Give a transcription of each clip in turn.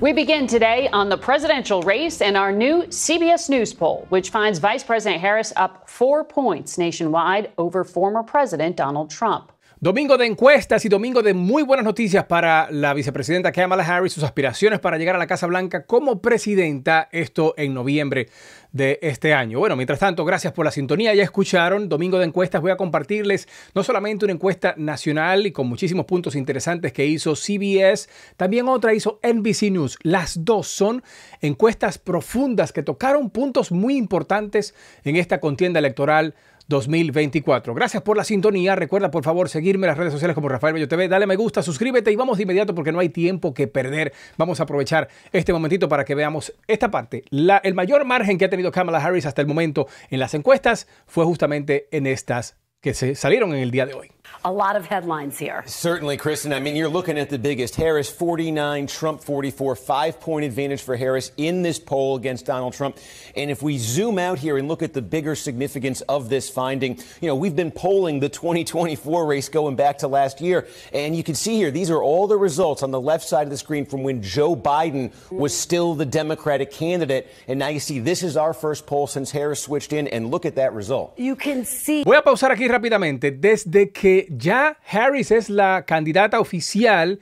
We begin today on the presidential race and our new CBS News poll, which finds Vice President Harris up four points nationwide over former President Donald Trump. Domingo de encuestas y domingo de muy buenas noticias para la vicepresidenta Kamala Harris, sus aspiraciones para llegar a la Casa Blanca como presidenta, esto en noviembre de este año. Bueno, mientras tanto, gracias por la sintonía, ya escucharon, domingo de encuestas, voy a compartirles no solamente una encuesta nacional y con muchísimos puntos interesantes que hizo CBS, también otra hizo NBC News. Las dos son encuestas profundas que tocaron puntos muy importantes en esta contienda electoral 2024. Gracias por la sintonía. Recuerda, por favor, seguirme en las redes sociales como Rafael Bello TV. Dale me gusta, suscríbete y vamos de inmediato porque no hay tiempo que perder. Vamos a aprovechar este momentito para que veamos esta parte. La, el mayor margen que ha tenido Kamala Harris hasta el momento en las encuestas fue justamente en estas que se salieron en el día de hoy. a lot of headlines here. Certainly, Kristen. I mean, you're looking at the biggest. Harris 49, Trump 44, five point advantage for Harris in this poll against Donald Trump. And if we zoom out here and look at the bigger significance of this finding, you know, we've been polling the 2024 race going back to last year. And you can see here, these are all the results on the left side of the screen from when Joe Biden was still the Democratic candidate. And now you see this is our first poll since Harris switched in. And look at that result. You can see. Voy a pausar aquí rápidamente. Desde que ya Harris es la candidata oficial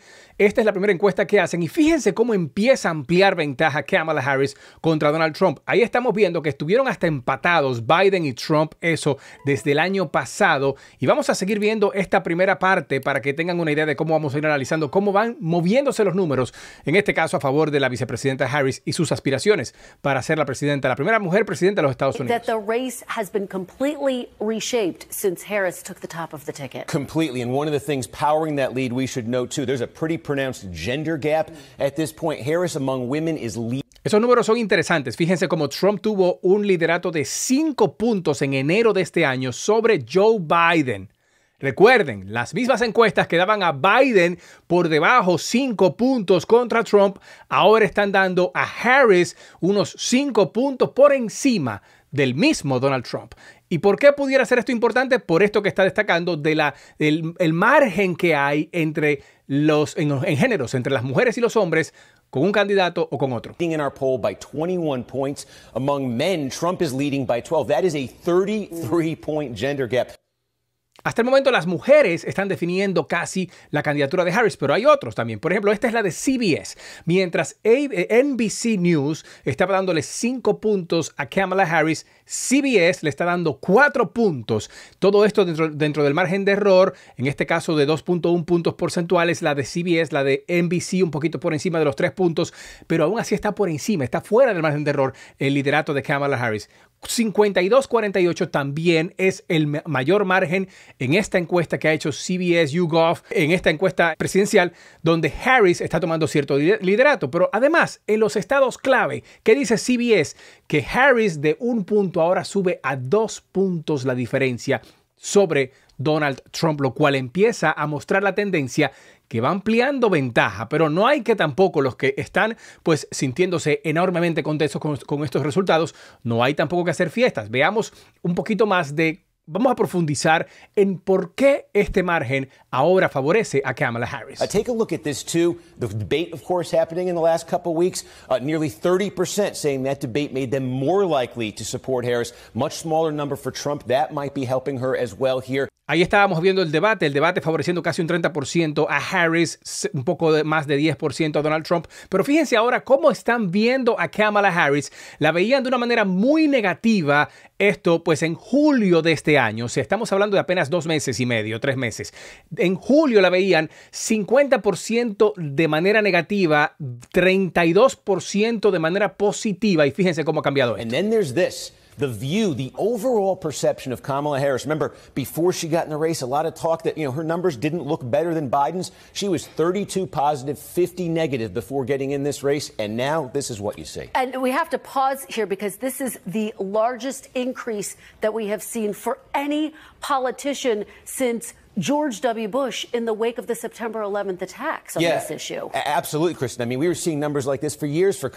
esta es la primera encuesta que hacen y fíjense cómo empieza a ampliar ventaja Kamala Harris contra Donald Trump. Ahí estamos viendo que estuvieron hasta empatados Biden y Trump, eso desde el año pasado. Y vamos a seguir viendo esta primera parte para que tengan una idea de cómo vamos a ir analizando, cómo van moviéndose los números, en este caso a favor de la vicepresidenta Harris y sus aspiraciones para ser la presidenta, la primera mujer presidenta de los Estados Unidos. Harris top ticket gender gap. women Esos números son interesantes. Fíjense cómo Trump tuvo un liderato de 5 puntos en enero de este año sobre Joe Biden. Recuerden, las mismas encuestas que daban a Biden por debajo 5 puntos contra Trump, ahora están dando a Harris unos 5 puntos por encima del mismo Donald Trump. ¿Y por qué pudiera ser esto importante? Por esto que está destacando de la, del el margen que hay entre los en, en géneros, entre las mujeres y los hombres con un candidato o con otro. In our poll by 21 points among men, Trump is leading by 12. That is a 33 point gender gap. Hasta el momento las mujeres están definiendo casi la candidatura de Harris, pero hay otros también. Por ejemplo, esta es la de CBS, mientras NBC News estaba dándole cinco puntos a Kamala Harris, CBS le está dando cuatro puntos. Todo esto dentro, del margen de error, en este caso de 2.1 puntos porcentuales, la de CBS, la de NBC un poquito por encima de los tres puntos, pero aún así está por encima, está fuera del margen de error el liderato de Kamala Harris. 52-48 también es el mayor margen en esta encuesta que ha hecho CBS YouGov, en esta encuesta presidencial, donde Harris está tomando cierto liderato. Pero además, en los estados clave, ¿qué dice CBS? Que Harris de un punto ahora sube a dos puntos la diferencia sobre Donald Trump, lo cual empieza a mostrar la tendencia que va ampliando ventaja, pero no hay que tampoco los que están pues sintiéndose enormemente contentos con, con estos resultados, no hay tampoco que hacer fiestas. Veamos un poquito más de vamos a profundizar en por qué este margen ahora favorece a Kamala Harris. Uh, take a look at this too. The debate, of course, happening in the last couple weeks. Uh, nearly 30% saying that debate made them more likely to support Harris. Much smaller number for Trump. That might be helping her as well here. Ahí estábamos viendo el debate, el debate favoreciendo casi un 30% a Harris, un poco más de 10% a Donald Trump. Pero fíjense ahora cómo están viendo a Kamala Harris. La veían de una manera muy negativa esto pues en julio de este año. O sea, estamos hablando de apenas dos meses y medio, tres meses en julio la veían 50% de manera negativa, 32% de manera positiva. Y fíjense cómo ha cambiado esto. And the view, the overall perception of Kamala Harris. Remember, before she got in the race, a lot of talk that, you know, her numbers didn't look better than Biden's. She was 32 positive, 50 negative before getting in this race. And now this is what you see. And we have to pause here because this is the largest increase that we have seen for any politician since George W. Bush in the wake of the September 11th attacks on yeah, this issue. Absolutely, Kristen. I mean, we were seeing numbers like this for years for.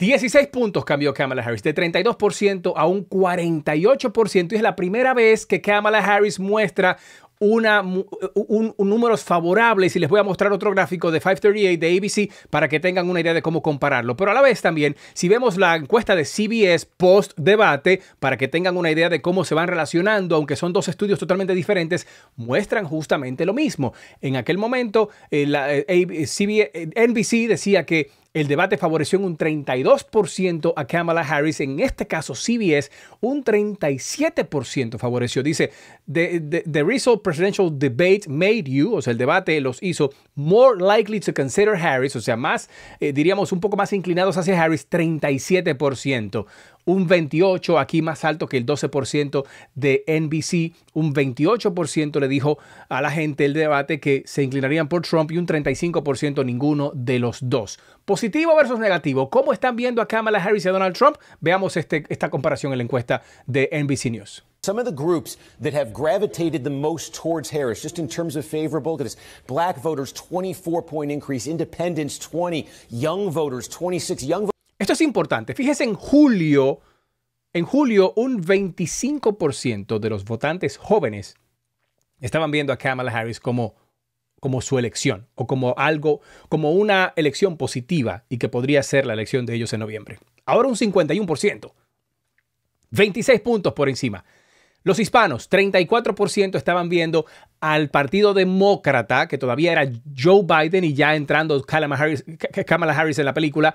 16 puntos cambió Kamala Harris, de 32% a un 48%, y es la primera vez que Kamala Harris muestra un, números favorables y les voy a mostrar otro gráfico de 538 de ABC para que tengan una idea de cómo compararlo. Pero a la vez también, si vemos la encuesta de CBS post debate, para que tengan una idea de cómo se van relacionando, aunque son dos estudios totalmente diferentes, muestran justamente lo mismo. En aquel momento, eh, la, NBC eh, eh, decía que el debate favoreció en un 32% a Kamala Harris, en este caso CBS, un 37% favoreció. Dice, the, the, presidential debate made you, o sea, el debate los hizo more likely to consider Harris, o sea, más, eh, diríamos, un poco más inclinados hacia Harris, 37% un 28 aquí más alto que el 12% de NBC, un 28% le dijo a la gente el debate que se inclinarían por Trump y un 35% ninguno de los dos. Positivo versus negativo. ¿Cómo están viendo a Kamala Harris y a Donald Trump? Veamos este, esta comparación en la encuesta de NBC News. Some of the groups that have gravitated the most towards Harris, just in terms of favorable, because black voters, 24 point increase, independents, 20, young voters, 26, young voters. Esto es importante. Fíjese en julio, en julio un 25% de los votantes jóvenes estaban viendo a Kamala Harris como, como su elección o como algo, como una elección positiva y que podría ser la elección de ellos en noviembre. Ahora un 51%. 26 puntos por encima. Los hispanos, 34% estaban viendo al Partido Demócrata, que todavía era Joe Biden y ya entrando Kamala Harris en la película,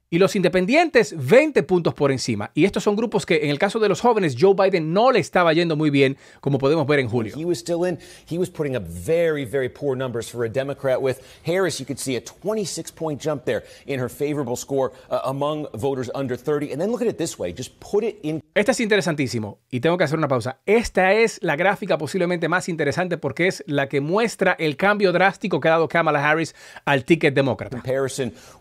y los independientes 20 puntos por encima. Y estos son grupos que en el caso de los jóvenes Joe Biden no le estaba yendo muy bien, como podemos ver en julio. Esta es interesantísimo y tengo que hacer una pausa. Esta es la gráfica posiblemente más interesante porque es la que muestra el cambio drástico que ha dado Kamala Harris al ticket demócrata.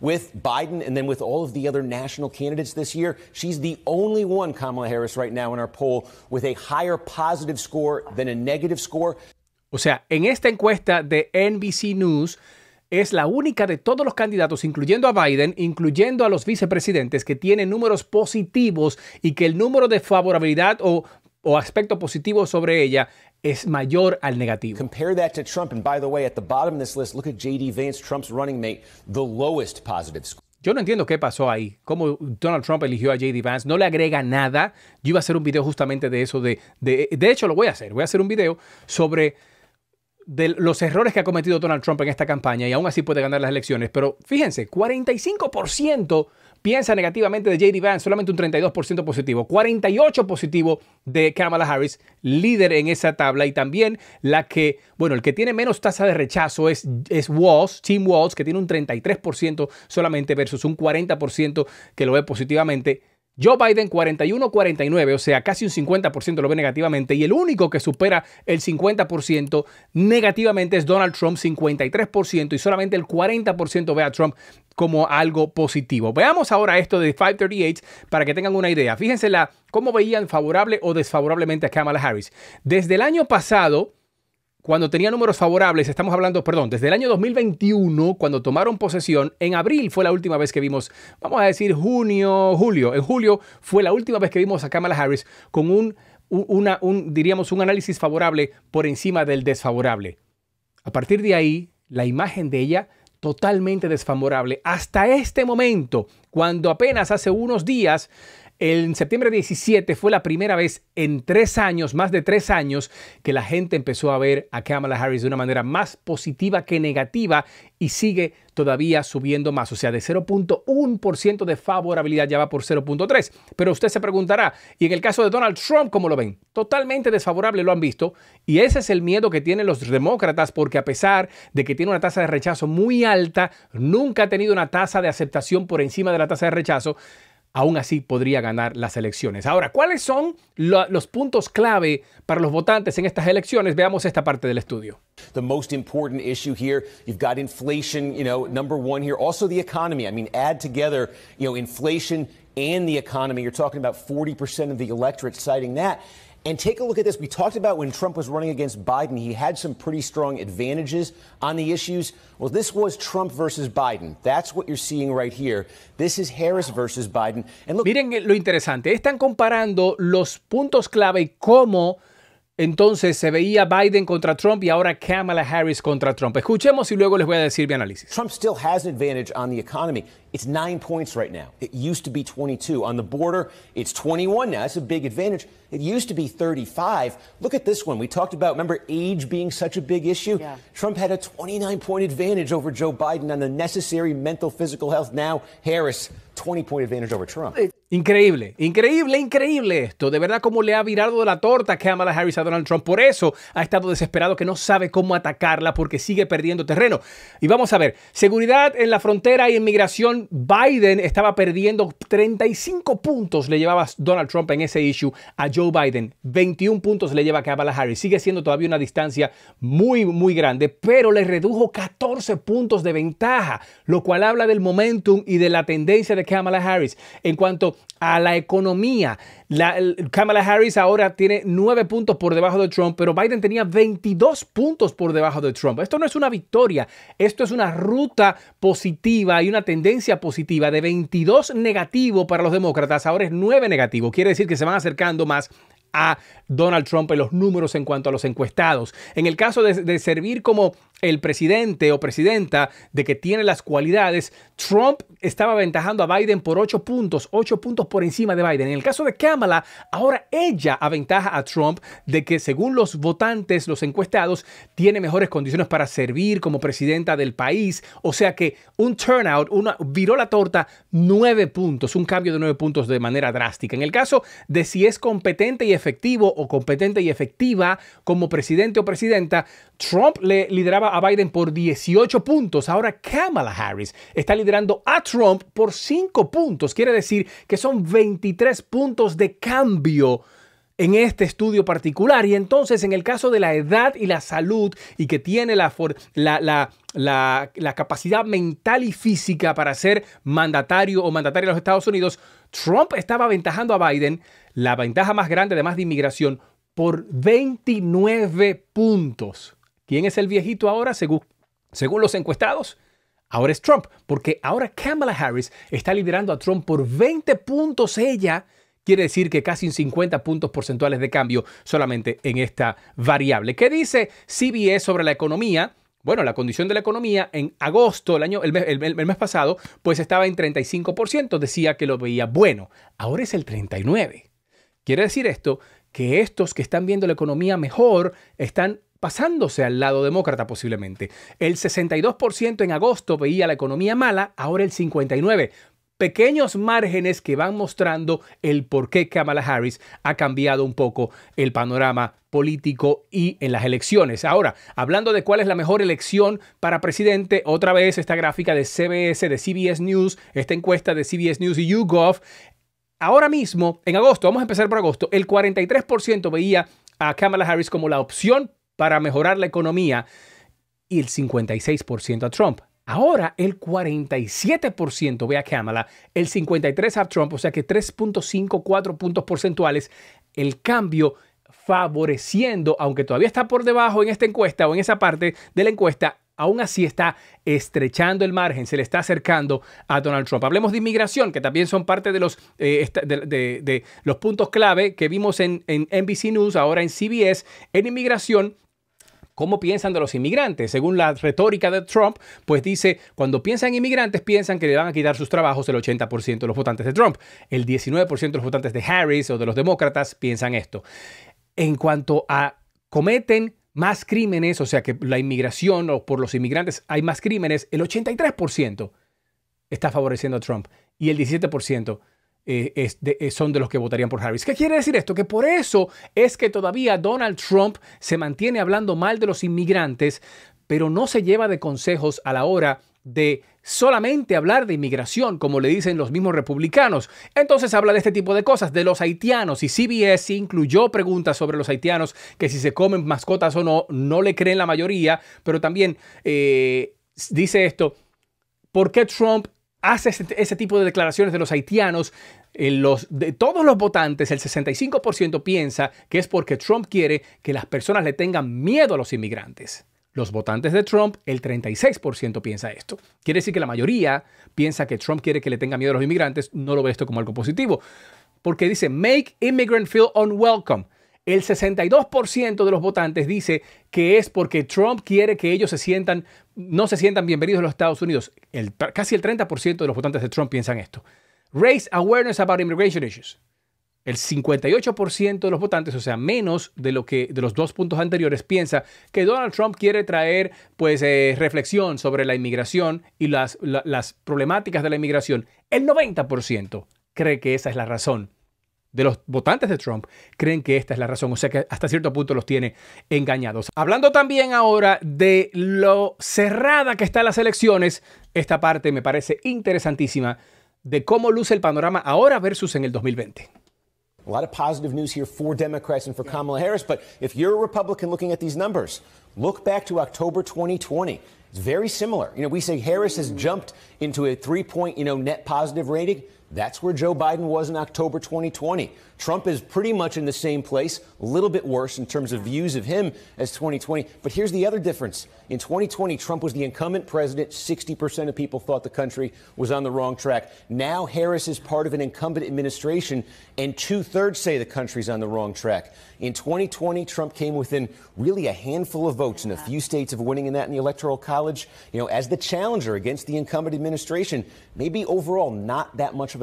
with Biden with of the other national candidates this year, she's the only one, Kamala Harris, right now in our poll with a higher positive score than a negative score. O sea, en esta encuesta de NBC News es la única de todos los candidatos, incluyendo a Biden, incluyendo a los vicepresidentes, que tiene números positivos y que el número de favorabilidad o, o aspecto positivo sobre ella es mayor al negativo. Compare that to Trump. And by the way, at the bottom of this list, look at J.D. Vance, Trump's running mate, the lowest positive score. Yo no entiendo qué pasó ahí, cómo Donald Trump eligió a JD Vance, no le agrega nada. Yo iba a hacer un video justamente de eso, de, hecho lo voy a hacer, voy a hacer un video sobre de los errores que ha cometido Donald Trump en esta campaña y aún así puede ganar las elecciones. Pero fíjense, 45% piensa negativamente de JD Vance, solamente un 32% positivo, 48% positivo de Kamala Harris, líder en esa tabla, y también la que, bueno, el que tiene menos tasa de rechazo es, es Walls, Tim Walls, que tiene un 33% solamente versus un 40% que lo ve positivamente. Joe Biden 41-49, o sea, casi un 50% lo ve negativamente y el único que supera el 50% negativamente es Donald Trump 53% y solamente el 40% ve a Trump como algo positivo. Veamos ahora esto de 538 para que tengan una idea. Fíjense cómo veían favorable o desfavorablemente a Kamala Harris. Desde el año pasado, cuando tenía números favorables, estamos hablando, perdón, desde el año 2021, cuando tomaron posesión, en abril fue la última vez que vimos, vamos a decir junio, julio, en julio fue la última vez que vimos a Kamala Harris con un, diríamos, un análisis favorable por encima del desfavorable. A partir de ahí, la imagen de ella totalmente desfavorable. Hasta este momento, cuando apenas hace unos días en septiembre 17 fue la primera vez en tres años, más de tres años, que la gente empezó a ver a Kamala Harris de una manera más positiva que negativa y sigue todavía subiendo más, o sea, de 0.1% de favorabilidad ya va por 0.3. Pero usted se preguntará, y en el caso de Donald Trump, ¿cómo lo ven? Totalmente desfavorable, lo han visto, y ese es el miedo que tienen los demócratas, porque a pesar de que tiene una tasa de rechazo muy alta, nunca ha tenido una tasa de aceptación por encima de la tasa de rechazo, aún así podría ganar las elecciones. Ahora, ¿cuáles son los puntos clave para los votantes en estas elecciones? Veamos esta parte del estudio. The most important issue here, you've got inflation, you know, number one here, also the economy. I mean, add together, you know, inflation and the economy. You're talking about 40% of the electorate citing that. And take a look at this. We talked about when Trump was running against Biden, he had some pretty strong advantages on the issues. Well, this was Trump versus Biden. That's what you're seeing right here. This is Harris versus Biden. And look Miren lo interesante. Están comparando los puntos clave y cómo Entonces se veía Biden contra Trump y ahora Kamala Harris contra Trump. Escuchemos y luego les voy a decir mi análisis. Trump still has an advantage on the economy. It's nine points right now. It used to be 22. On the border, it's 21 now. That's a big advantage. It used to be 35. Look at this one. We talked about, remember, age being such a big issue? Yeah. Trump had a 29 point advantage over Joe Biden on the necessary mental, physical health. Now, Harris, 20 point advantage over Trump. Increíble, increíble, increíble esto. De verdad, cómo le ha virado de la torta Kamala Harris a Donald Trump. Por eso ha estado desesperado que no sabe cómo atacarla porque sigue perdiendo terreno. Y vamos a ver, seguridad en la frontera y inmigración. Biden estaba perdiendo 35 puntos, le llevaba Donald Trump en ese issue a Joe Biden. 21 puntos le lleva Kamala Harris. Sigue siendo todavía una distancia muy, muy grande, pero le redujo 14 puntos de ventaja, lo cual habla del momentum y de la tendencia de Kamala Harris. En cuanto a la economía. La, Kamala Harris ahora tiene nueve puntos por debajo de Trump, pero Biden tenía 22 puntos por debajo de Trump. Esto no es una victoria, esto es una ruta positiva y una tendencia positiva de 22 negativo para los demócratas, ahora es nueve negativo. Quiere decir que se van acercando más a Donald Trump en los números en cuanto a los encuestados. En el caso de, servir como el presidente o presidenta de que tiene las cualidades, Trump estaba aventajando a Biden por ocho puntos, ocho puntos por encima de Biden. En el caso de Kamala, ahora ella aventaja a Trump de que según los votantes, los encuestados, tiene mejores condiciones para servir como presidenta del país. O sea que un turnout, una, viró la torta nueve puntos, un cambio de nueve puntos de manera drástica. En el caso de si es competente y efectivo o competente y efectiva como presidente o presidenta, Trump le lideraba a Biden por 18 puntos. Ahora Kamala Harris está liderando a Trump por 5 puntos. Quiere decir que son 23 puntos de cambio en este estudio particular. Y entonces, en el caso de la edad y la salud, y que tiene la, capacidad mental y física para ser mandatario o mandataria de los Estados Unidos, Trump estaba aventajando a Biden la ventaja más grande además de inmigración por 29 puntos. ¿Quién es el viejito ahora según, los encuestados? Ahora es Trump, porque ahora Kamala Harris está liderando a Trump por 20 puntos ella. Quiere decir que casi 50 puntos porcentuales de cambio solamente en esta variable. ¿Qué dice CBS sobre la economía? Bueno, la condición de la economía en agosto, el, año, el, mes, el mes pasado, pues estaba en 35%, decía que lo veía bueno. Ahora es el 39%. Quiere decir esto que estos que están viendo la economía mejor están pasándose al lado demócrata posiblemente. El 62% en agosto veía la economía mala, ahora el 59% pequeños márgenes que van mostrando el por qué Kamala Harris ha cambiado un poco el panorama político y en las elecciones. Ahora, hablando de cuál es la mejor elección para presidente, otra vez esta gráfica de CBS, de CBS News, esta encuesta de CBS News y YouGov, ahora mismo, en agosto, vamos a empezar por agosto, el 43% veía a Kamala Harris como la opción para mejorar la economía y el 56% a Trump. Ahora el 47% ve a Kamala, el 53% a Trump, o sea que 3.54 puntos porcentuales, el cambio favoreciendo, aunque todavía está por debajo en esta encuesta o en esa parte de la encuesta, aún así está estrechando el margen, se le está acercando a Donald Trump. Hablemos de inmigración, que también son parte de los, eh, de, los puntos clave que vimos en, en NBC News, ahora en CBS. En inmigración, cómo piensan de los inmigrantes. Según la retórica de Trump, pues dice, cuando piensan inmigrantes, piensan que le van a quitar sus trabajos el 80% de los votantes de Trump. El 19% de los votantes de Harris o de los demócratas piensan esto. En cuanto a cometen más crímenes, o sea que la inmigración o por los inmigrantes hay más crímenes, el 83% está favoreciendo a Trump y el 17% eh, eh, son de los que votarían por Harris. ¿Qué quiere decir esto? Que por eso es que todavía Donald Trump se mantiene hablando mal de los inmigrantes, pero no se lleva de consejos a la hora de solamente hablar de inmigración, como le dicen los mismos republicanos. Entonces habla de este tipo de cosas, de los haitianos, y CBS incluyó preguntas sobre los haitianos, que si se comen mascotas o no, no le creen la mayoría, pero también eh, dice esto, ¿por qué Trump hace ese, tipo de declaraciones de los haitianos, eh, de todos los votantes, el 65% piensa que es porque Trump quiere que las personas le tengan miedo a los inmigrantes. Los votantes de Trump, el 36% piensa esto. Quiere decir que la mayoría piensa que Trump quiere que le tenga miedo a los inmigrantes, no lo ve esto como algo positivo. Porque dice, make immigrant feel unwelcome. El 62% de los votantes dice que es porque Trump quiere que ellos se sientan, no se sientan bienvenidos a los Estados Unidos. casi el 30% de los votantes de Trump piensan esto. Raise awareness about immigration issues. El 58% de los votantes, o sea, menos de lo que de los dos puntos anteriores, piensa que Donald Trump quiere traer pues eh, reflexión sobre la inmigración y las, las problemáticas de la inmigración. El 90% cree que esa es la razón de los votantes de Trump creen que esta es la razón, o sea que hasta cierto punto los tiene engañados. Hablando también ahora de lo cerrada que están las elecciones, esta parte me parece interesantísima de cómo luce el panorama ahora versus en el 2020. A lot of positive news here for Democrats and for yeah. Kamala Harris. But if you're a Republican looking at these numbers, look back to October 2020. It's very similar. You know, we say Harris has mm. jumped into a three point, you know, net positive rating. That's where Joe Biden was in October 2020. Trump is pretty much in the same place, a little bit worse in terms of views of him as 2020. But here's the other difference. In 2020, Trump was the incumbent president. 60% of people thought the country was on the wrong track. Now Harris is part of an incumbent administration, and two thirds say the country's on the wrong track. In 2020, Trump came within really a handful of votes in a few states of winning in that in the Electoral College. You know, as the challenger against the incumbent administration, maybe overall not that much of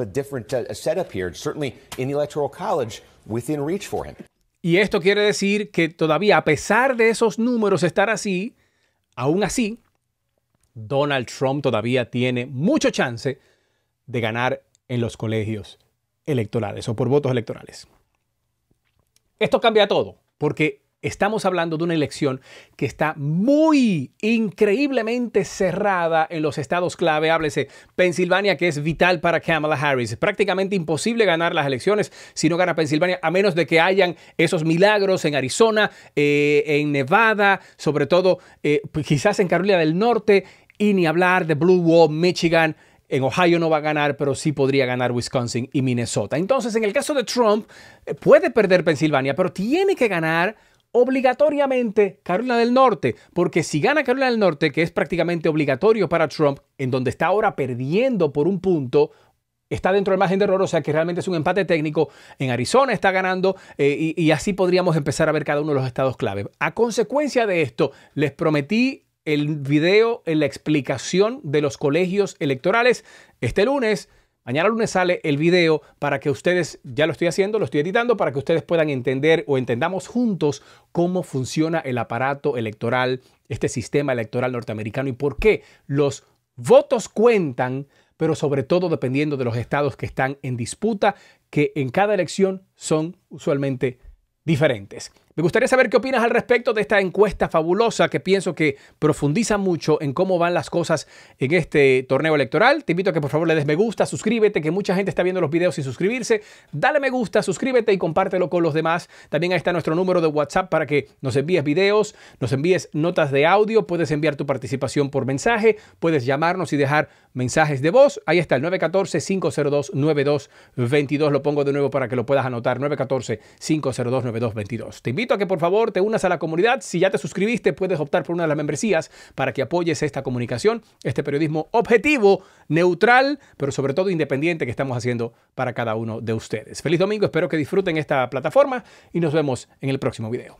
Y esto quiere decir que todavía, a pesar de esos números estar así, aún así, Donald Trump todavía tiene mucho chance de ganar en los colegios electorales o por votos electorales. Esto cambia todo, porque Estamos hablando de una elección que está muy increíblemente cerrada en los estados clave. Háblese Pensilvania, que es vital para Kamala Harris. Prácticamente imposible ganar las elecciones si no gana Pensilvania, a menos de que hayan esos milagros en Arizona, eh, en Nevada, sobre todo eh, pues, quizás en Carolina del Norte, y ni hablar de Blue Wall, Michigan. En Ohio no va a ganar, pero sí podría ganar Wisconsin y Minnesota. Entonces, en el caso de Trump, eh, puede perder Pensilvania, pero tiene que ganar obligatoriamente Carolina del Norte, porque si gana Carolina del Norte, que es prácticamente obligatorio para Trump, en donde está ahora perdiendo por un punto, está dentro del margen de error, o sea que realmente es un empate técnico. En Arizona está ganando eh, y, así podríamos empezar a ver cada uno de los estados clave. A consecuencia de esto, les prometí el video, en la explicación de los colegios electorales este lunes. Mañana lunes sale el video para que ustedes, ya lo estoy haciendo, lo estoy editando, para que ustedes puedan entender o entendamos juntos cómo funciona el aparato electoral, este sistema electoral norteamericano y por qué los votos cuentan, pero sobre todo dependiendo de los estados que están en disputa, que en cada elección son usualmente diferentes. Me gustaría saber qué opinas al respecto de esta encuesta fabulosa que pienso que profundiza mucho en cómo van las cosas en este torneo electoral. Te invito a que por favor le des me gusta, suscríbete, que mucha gente está viendo los videos y suscribirse. Dale me gusta, suscríbete y compártelo con los demás. También ahí está nuestro número de WhatsApp para que nos envíes videos, nos envíes notas de audio, puedes enviar tu participación por mensaje, puedes llamarnos y dejar mensajes de voz. Ahí está el 914-502-9222. Lo pongo de nuevo para que lo puedas anotar. 914-502-9222. Te invito a que por favor te unas a la comunidad. Si ya te suscribiste, puedes optar por una de las membresías para que apoyes esta comunicación, este periodismo objetivo, neutral, pero sobre todo independiente que estamos haciendo para cada uno de ustedes. Feliz domingo, espero que disfruten esta plataforma y nos vemos en el próximo video.